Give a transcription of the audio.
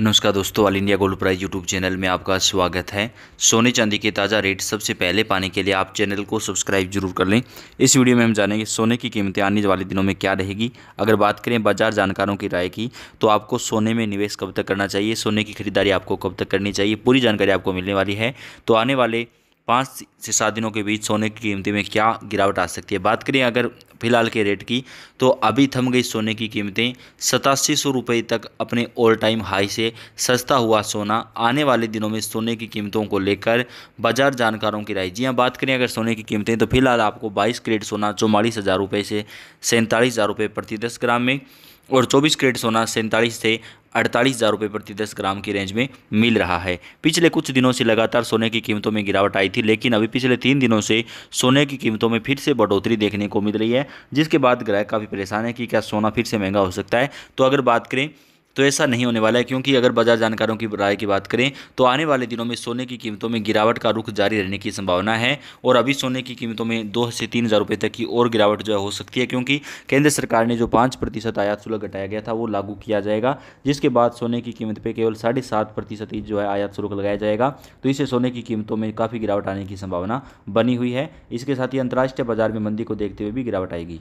नमस्कार दोस्तों all India gold price YouTube channel में आपका स्वागत है सोने चांदी के ताज़ा रेट सबसे पहले पाने के लिए आप चैनल को सब्सक्राइब जरूर कर लें इस वीडियो में हम जानेंगे सोने की कीमतें आने वाले दिनों में क्या रहेगी अगर बात करें बाजार जानकारों की राय की तो आपको सोने में निवेश कब तक करना चाहिए सोने की खरीदारी आपको कब तक करनी चाहिए पूरी जानकारी आपको मिलने वाली है तो आने वाले पाँच से सात दिनों के बीच सोने की कीमती में क्या गिरावट आ सकती है बात करें अगर फिलहाल के रेट की तो अभी थम गई सोने की कीमतें सतासी सौ रुपये तक अपने ऑल टाइम हाई से सस्ता हुआ सोना आने वाले दिनों में सोने की कीमतों को लेकर बाजार जानकारों की राय जी हाँ बात करें अगर सोने की कीमतें तो फिलहाल आपको बाईस करेट सोना चौवालीस हज़ार रुपये से सैंतालीस हज़ार रुपये प्रति दस ग्राम में और 24 करेट सोना सैंतालीस से अड़तालीस हज़ार रुपये प्रति दस ग्राम की रेंज में मिल रहा है पिछले कुछ दिनों से लगातार सोने की कीमतों में गिरावट आई थी लेकिन अभी पिछले तीन दिनों से सोने की कीमतों में फिर से बढ़ोतरी देखने को मिल रही है जिसके बाद ग्राहक काफ़ी परेशान है कि क्या सोना फिर से महंगा हो सकता है तो अगर बात करें तो ऐसा नहीं होने वाला है क्योंकि अगर बाजार जानकारों की राय की बात करें तो आने वाले दिनों में सोने की कीमतों में गिरावट का रुख जारी रहने की संभावना है और अभी सोने की कीमतों में दो से तीन हज़ार रुपये तक की और गिरावट जो हो सकती है क्योंकि केंद्र सरकार ने जो पाँच प्रतिशत आयात शुल्क घटाया गया था वो लागू किया जाएगा जिसके बाद सोने की कीमत पर केवल साढ़े सात प्रतिशत ही जो है आयात शुल्क लगाया जाएगा तो इससे सोने की कीमतों में काफ़ी गिरावट आने की संभावना बनी हुई है इसके साथ ही अंतर्राष्ट्रीय बाजार में मंदी को देखते हुए भी गिरावट आएगी